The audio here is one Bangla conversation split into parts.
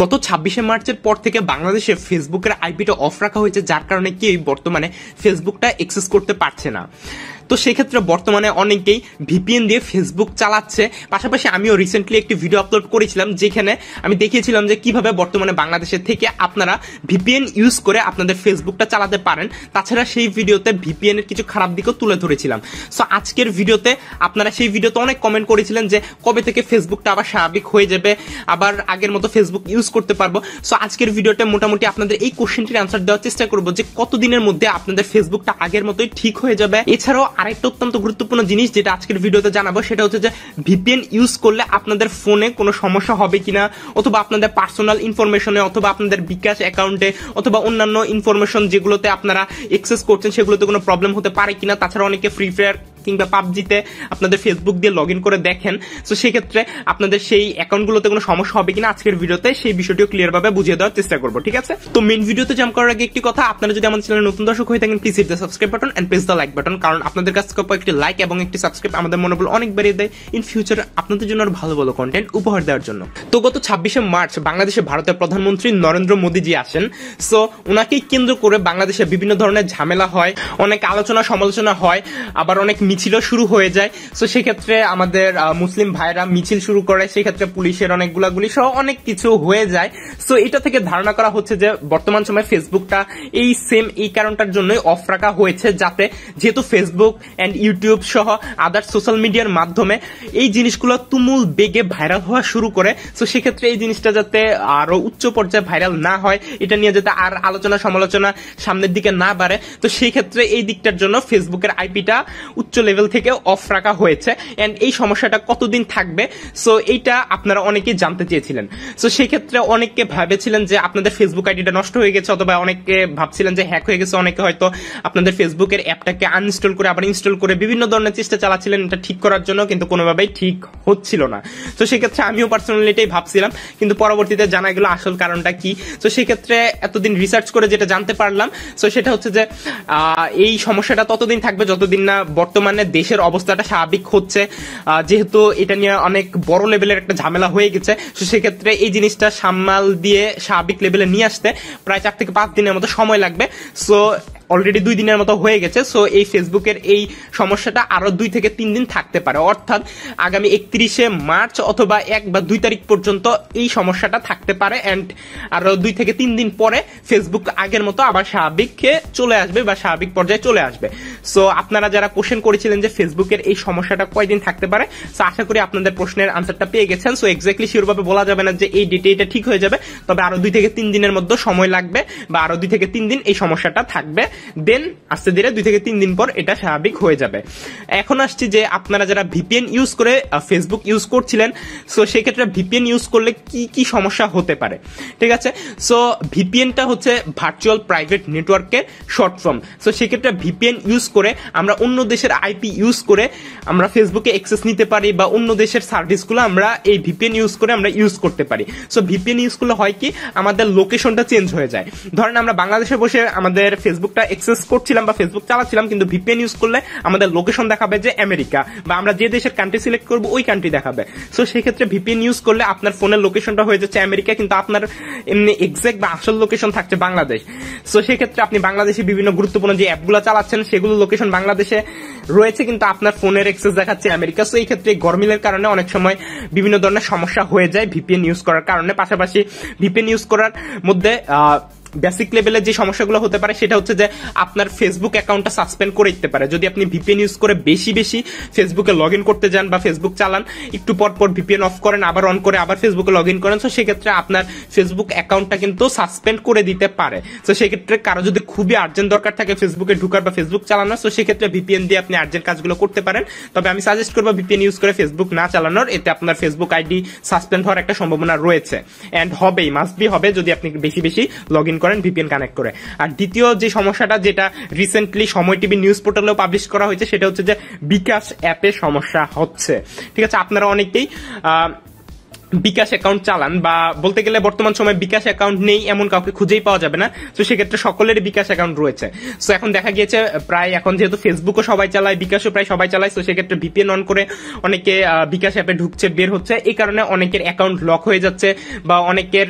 গত ছাব্বিশে মার্চের পর থেকে বাংলাদেশে ফেসবুকের আইপিটা অফ রাখা হয়েছে যার কারণে কি বর্তমানে ফেসবুকটা অ্যাক্সেস করতে পারছে না তো সেক্ষেত্রে বর্তমানে অনেকেই ভিপিএন দিয়ে ফেসবুক চালাচ্ছে পাশাপাশি আমিও রিসেন্টলি একটি ভিডিও আপলোড করেছিলাম যেখানে আমি দেখিয়েছিলাম যে কিভাবে বর্তমানে বাংলাদেশের থেকে আপনারা ভিপিএন ইউজ করে আপনাদের ফেসবুকটা চালাতে পারেন তাছাড়া সেই ভিডিওতে ভিপিএন এর কিছু খারাপ দিকও তুলে ধরেছিলাম সো আজকের ভিডিওতে আপনারা সেই ভিডিওতে অনেক কমেন্ট করেছিলেন যে কবে থেকে ফেসবুকটা আবার স্বাভাবিক হয়ে যাবে আবার আগের মতো ফেসবুক ইউজ করতে পারবো সো আজকের ভিডিওতে মোটামুটি আপনাদের এই কোশ্চেনটির অ্যান্সার দেওয়ার চেষ্টা করবো যে কতদিনের মধ্যে আপনাদের ফেসবুকটা আগের মতোই ঠিক হয়ে যাবে এছাড়াও আরেকটা অত্যন্ত গুরুত্বপূর্ণ জিনিস যেটা আজকের ভিডিওতে জানাবো সেটা হচ্ছে যে ভিপিএন ইউজ করলে আপনাদের ফোনে কোনো সমস্যা হবে কিনা অথবা আপনাদের পার্সোনাল ইনফরমেশনে অথবা আপনাদের বিকাশ অ্যাকাউন্টে অথবা অন্যান্য ইনফরমেশন যেগুলোতে আপনারা এক্সেস করছেন সেগুলোতে কোনো প্রবলেম হতে পারে কিনা তাছাড়া অনেকে ফ্রি ফায়ার কিংবা পাবজিতে আপনাদের ফেসবুক দিয়ে লগ করে দেখেন সো সেক্ষেত্রে আপনাদের সেই অ্যাকাউন্টগুলোতে কোনো সমস্যা হবে কিনা আজকের ভিডিওতে সেই বিষয়টিও ক্লিয়ারভাবে বুঝিয়ে দেওয়ার চেষ্টা করবো ঠিক আছে তো মেন ভিডিওতে জাম করার আগে একটি কথা আপনারা যদি আমাদের চ্যানেল নতুন দর্শক হয়ে থাকেন please hit the subscribe button and press the like button কারণ আপনাদের কাছ থেকে একটি লাইক এবং একটি সাবস্ক্রাইব আমাদের মনোবল অনেক বেড়ে দেয় ইন ফিউচার আপনাদের জন্য আর ভালো ভালো কন্টেন্ট উপহার দেওয়ার জন্য তো গত ছাব্বিশে মার্চ বাংলাদেশে ভারতের প্রধানমন্ত্রী নরেন্দ্র মোদীজি আসেন সো ওনাকেই কেন্দ্র করে বাংলাদেশে বিভিন্ন ধরনের ঝামেলা হয় অনেক আলোচনা সমালোচনা হয় আবার অনেক মিছিলও শুরু হয়ে যায় তো সেক্ষেত্রে আমাদের মুসলিম ভাইরা মিছিল শুরু করে সেক্ষেত্রে পুলিশের অনেকগুলা গুলি সহ অনেক কিছু হয়ে যায় তো এটা থেকে ধারণা করা হচ্ছে যে বর্তমান সময় ফেসবুকটা এই সেম এই কারণটার জন্যই অফ রাখা হয়েছে যাতে যেহেতু ফেসবুক অ্যান্ড ইউটিউব সহ আদার সোশ্যাল মিডিয়ার মাধ্যমে এই জিনিসগুলো তুমুল বেগে ভাইরাল হওয়া শুরু করে তো সেক্ষেত্রে এই জিনিসটা যাতে আরো উচ্চ পর্যায়ে ভাইরাল না হয় এটা নিয়ে যাতে আর আলোচনা সমালোচনা সামনের দিকে না বাড়ে তো সেই ক্ষেত্রে এই দিকটার জন্য ফেসবুকের আইপিটা উচ্চ লেভেল থেকে অফ রাখা হয়েছে অ্যান্ড এই সমস্যাটা কতদিন থাকবে সো এইটা আপনারা অনেকেই জানতে চেয়েছিলেন সো সেই ক্ষেত্রে অনেকে ভাবেছিলেন যে আপনাদের ফেসবুক আইডিটা নষ্ট হয়ে গেছে অথবা অনেকে ভাবছিলেন যে হ্যাক হয়ে গেছে অনেকে হয়তো আপনাদের ফেসবুকের অ্যাপটাকে আনইনস্টল করে আবার ইনস্টল করে বিভিন্ন ধরনের চেষ্টা চালাচ্ছিলেন এটা ঠিক করার জন্য কিন্তু কোনোভাবেই ঠিক হচ্ছিল না তো সেক্ষেত্রে আমিও পার্সোনালি এটাই ভাবছিলাম কিন্তু পরবর্তীতে জানা গেল আসল কারণটা কি তো সেক্ষেত্রে এতদিন রিসার্চ করে যেটা জানতে পারলাম সো সেটা হচ্ছে যে এই সমস্যাটা ততদিন থাকবে যতদিন না বর্তমান বর্তমানে দেশের অবস্থাটা স্বাভাবিক হচ্ছে যেহেতু এটা নিয়ে অনেক বড় লেভেলের একটা ঝামেলা হয়ে গেছে তো সেক্ষেত্রে এই জিনিসটা সামাল দিয়ে স্বাভাবিক লেভেলে নিয়ে আসতে প্রায় চার থেকে পাঁচ দিনের মতো সময় লাগবে সো অলরেডি দুই দিনের মতো হয়ে গেছে সো এই ফেসবুকের এই সমস্যাটা আরও দুই থেকে তিন দিন থাকতে পারে অর্থাৎ আগামী একত্রিশে মার্চ অথবা এক বা দুই তারিখ পর্যন্ত এই সমস্যাটা থাকতে পারে অ্যান্ড আরও দুই থেকে তিন দিন পরে ফেসবুক আগের মতো আবার স্বাভাবিককে চলে আসবে বা স্বাভাবিক পর্যায়ে চলে আসবে সো আপনারা যারা কোশ্চেন করেছিলেন যে ফেসবুকের এই সমস্যাটা কয়দিন থাকতে পারে সো আশা করি আপনাদের প্রশ্নের আনসারটা পেয়ে গেছেন সো এক্স্যাক্টলি শিওরভাবে বলা যাবে না যে এই ডেটে এটা ঠিক হয়ে যাবে তবে আরও দুই থেকে তিন দিনের মধ্যে সময় লাগবে বা আরও দুই থেকে তিন দিন এই সমস্যাটা থাকবে দেন আস্তে ধীরে দুই থেকে তিন দিন পর এটা স্বাভাবিক হয়ে যাবে এখন আসছি যে আপনারা যারা ভিপিএন ইউজ করে ফেসবুক ইউজ করছিলেন সো সেক্ষেত্রে ভিপিএন ইউজ করলে কি কি সমস্যা হতে পারে ঠিক আছে সো ভিপিএনটা হচ্ছে ভার্চুয়াল প্রাইভেট নেটওয়ার্কের শর্ট ফর্ম সো সেক্ষেত্রে ভিপিএন ইউজ করে আমরা অন্য দেশের আইপি ইউজ করে আমরা ফেসবুকে অ্যাক্সেস নিতে পারি বা অন্য দেশের সার্ভিসগুলো আমরা এই ভিপিএন ইউজ করে আমরা ইউজ করতে পারি সো ভিপিএন ইউজ করলে হয় কি আমাদের লোকেশনটা চেঞ্জ হয়ে যায় ধরেন আমরা বাংলাদেশে বসে আমাদের ফেসবুকটা এক্সেস করছিলাম বা ফেসবুক চালাচ্ছিলাম কিন্তু ভিপিএন ইউজ করলে আমাদের লোকেশন দেখাবে যে আমেরিকা বা আমরা যে দেশের কান্ট্রি সিলেক্ট করবো ওই কান্ট্রি দেখাবে সো সেক্ষেত্রে ভিপিএন ইউজ করলে আপনার ফোনের লোকেশনটা হয়ে যাচ্ছে আমেরিকা কিন্তু আপনার এমনি এক্সাক্ট বা আসল লোকেশন থাকছে বাংলাদেশ সো সেক্ষেত্রে আপনি বাংলাদেশে বিভিন্ন গুরুত্বপূর্ণ যে অ্যাপগুলো চালাচ্ছেন সেগুলো লোকেশন বাংলাদেশে রয়েছে কিন্তু আপনার ফোনের এক্সেস দেখাচ্ছে আমেরিকা সো এই ক্ষেত্রে গরমিলের কারণে অনেক সময় বিভিন্ন ধরনের সমস্যা হয়ে যায় ভিপিএন ইউজ করার কারণে পাশাপাশি ভিপিএন ইউজ করার মধ্যে বেসিক লেভেলের যে সমস্যাগুলো হতে পারে সেটা হচ্ছে যে আপনার ফেসবুক অ্যাকাউন্টটা সাসপেন্ড করে দিতে পারে যদি আপনি ভিপিএন ইউজ করে বেশি বেশি ফেসবুকে লগ ইন করতে যান বা ফেসবুক চালান একটু পর পর ভিপিএন অফ করেন আবার অন করে আবার ফেসবুকে লগ ইন করেন সো সেক্ষেত্রে আপনার ফেসবুক অ্যাকাউন্টটা কিন্তু সাসপেন্ড করে দিতে পারে সো সেক্ষেত্রে কারো যদি খুবই আর্জেন্ট দরকার থাকে ফেসবুকে ঢুকার বা ফেসবুক চালানোর সো সেক্ষেত্রে ভিপিএন দিয়ে আপনি আর্জেন্ট কাজগুলো করতে পারেন তবে আমি সাজেস্ট করবো ভিপিএন ইউজ করে ফেসবুক না চালানোর এতে আপনার ফেসবুক আইডি সাসপেন্ড হওয়ার একটা সম্ভাবনা রয়েছে অ্যান্ড হবেই মাস্ট বি হবে যদি আপনি বেশি বেশি লগ করেন ভিপিএন কানেক্ট করে আর দ্বিতীয় যে সমস্যাটা যেটা রিসেন্টলি সময় টিভি নিউজ পোর্টালেও পাবলিশ করা হয়েছে সেটা হচ্ছে যে বিকাশ অ্যাপে সমস্যা হচ্ছে ঠিক আছে আপনারা অনেকেই বিকাশ অ্যাকাউন্ট চালান বা বলতে গেলে বর্তমান সময়ে বিকাশ অ্যাকাউন্ট নেই এমন কাউকে খুঁজেই পাওয়া যাবে না তো সেক্ষেত্রে সকলের বিকাশ অ্যাকাউন্ট রয়েছে সো এখন দেখা গিয়েছে প্রায় এখন যেহেতু ফেসবুকও সবাই চালায় বিকাশও প্রায় সবাই চালায় সো সেক্ষেত্রে ভিপিএন অন করে অনেকে বিকাশ অ্যাপে ঢুকছে বের হচ্ছে এই কারণে অনেকের অ্যাকাউন্ট লক হয়ে যাচ্ছে বা অনেকের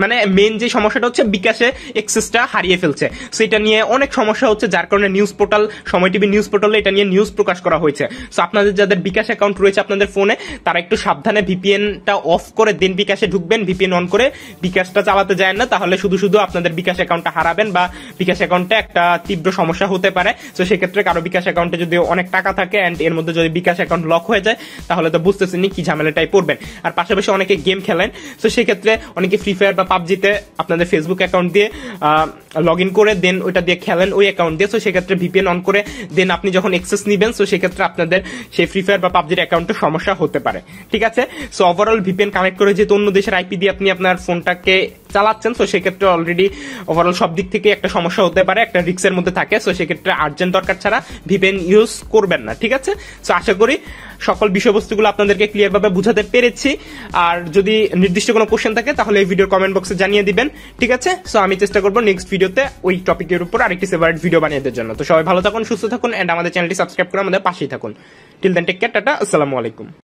মানে মেন যে সমস্যাটা হচ্ছে বিকাশে এক্সেসটা হারিয়ে ফেলছে সো এটা নিয়ে অনেক সমস্যা হচ্ছে যার কারণে নিউজ পোর্টাল সময় টিভি নিউজ পোর্টালে এটা নিয়ে নিউজ প্রকাশ করা হয়েছে সো আপনাদের যাদের বিকাশ অ্যাকাউন্ট রয়েছে আপনাদের ফোনে তারা একটু সাবধানে ভিপিএনটা অফ করে দিন বিকাশে ঢুকবেন ভিপিএন অন করে বিকাশটা চালাতে যায় না তাহলে শুধু শুধু আপনাদের বিকাশ অ্যাকাউন্টটা হারাবেন বা বিকাশ অ্যাকাউন্টে একটা তীব্র সমস্যা হতে পারে সো সেক্ষেত্রে কারো বিকাশ অ্যাকাউন্টে যদি অনেক টাকা থাকে অ্যান্ড এর মধ্যে যদি বিকাশ অ্যাকাউন্ট লক হয়ে যায় তাহলে তো বুঝতেছেন কি ঝামেলাটাই পড়বেন আর পাশাপাশি অনেকে গেম খেলেন সো সেক্ষেত্রে অনেকে ফ্রি ফায়ার আপনার পাবজিতে আপনাদের ফেসবুক অ্যাকাউন্ট দিয়ে লগ ইন করে দেন ওইটা দিয়ে খেলেন ওই অ্যাকাউন্ট দিয়ে সো সেক্ষেত্রে ভিপিএন অন করে দেন আপনি যখন এক্সেস নেবেন সো সেক্ষেত্রে আপনাদের সেই ফ্রি ফায়ার বা পাবজির অ্যাকাউন্টে সমস্যা হতে পারে ঠিক আছে সো ওভারঅল ভিপিএন কানেক্ট করে যেহেতু অন্য দেশের আইপি দিয়ে আপনি আপনার ফোনটাকে চালাচ্ছেন সো সেক্ষেত্রে অলরেডি ওভারঅল সব দিক থেকে একটা সমস্যা হতে পারে একটা রিক্সের মধ্যে থাকে সো সেক্ষেত্রে আর্জেন্ট দরকার ছাড়া ভিপিএন ইউজ করবেন না ঠিক আছে সো আশা করি সকল বিষয়বস্তুগুলো আপনাদেরকে ক্লিয়ারভাবে বুঝাতে পেরেছি আর যদি নির্দিষ্ট কোনো কোশ্চেন থাকে তাহলে এই ভিডিওর কমেন্ট বক্সে জানিয়ে দিবেন ঠিক আছে সো আমি চেষ্টা করবো নেক্সট ভিডিওতে ওই টপিকের উপর আরেকটি সেপারেট ভিডিও বানিয়ে দেওয়ার জন্য তো সবাই ভালো থাকুন সুস্থ থাকুন অ্যান্ড আমাদের চ্যানেলটি সাবস্ক্রাইব করে আমাদের পাশেই থাকুন till then take care tata আসসালামু আলাইকুম